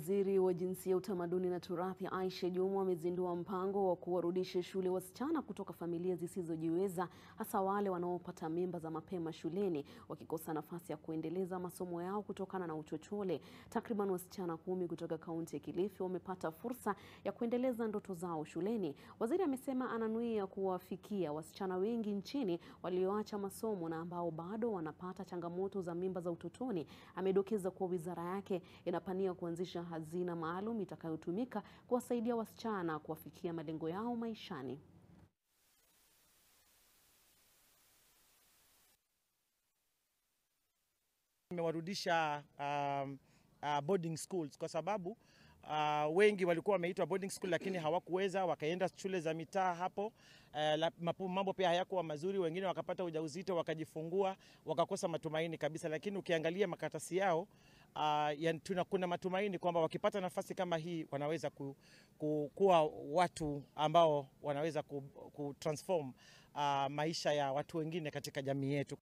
Waziri wa Jinsia, Utamaduni na Turathi, Aisha Jumwa amezindua mpango wa kuwarudisha shule wasichana kutoka familia zisizojiweza, hasa wale wanaopata mimba za mapema shuleni wakikosa nafasi ya kuendeleza masomo yao kutokana na uchochole. Takriban wasichana kumi kutoka kaunti ya Kilifi wamepata fursa ya kuendeleza ndoto zao shuleni. Waziri amesema ananuia kuwafikia wasichana wengi nchini walioacha masomo na ambao bado wanapata changamoto za mimba za utotoni. Amedokeza kuwa wizara yake inapania kuanzisha hazina maalum itakayotumika kuwasaidia wasichana kuwafikia malengo yao maishani. Nimewarudisha um, uh, boarding schools kwa sababu uh, wengi walikuwa wameitwa boarding school lakini hawakuweza, wakaenda shule za mitaa hapo. Uh, mambo pia hayakuwa mazuri, wengine wakapata ujauzito, wakajifungua, wakakosa matumaini kabisa. Lakini ukiangalia makatasi yao uh, kuna matumaini kwamba wakipata nafasi kama hii wanaweza ku, ku, kuwa watu ambao wanaweza ku, ku transform uh, maisha ya watu wengine katika jamii yetu.